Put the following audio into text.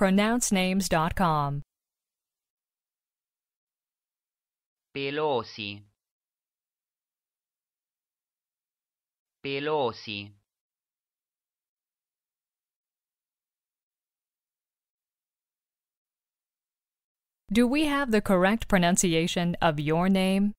pronouncenames.com. Pelosi Pelosi Do we have the correct pronunciation of your name?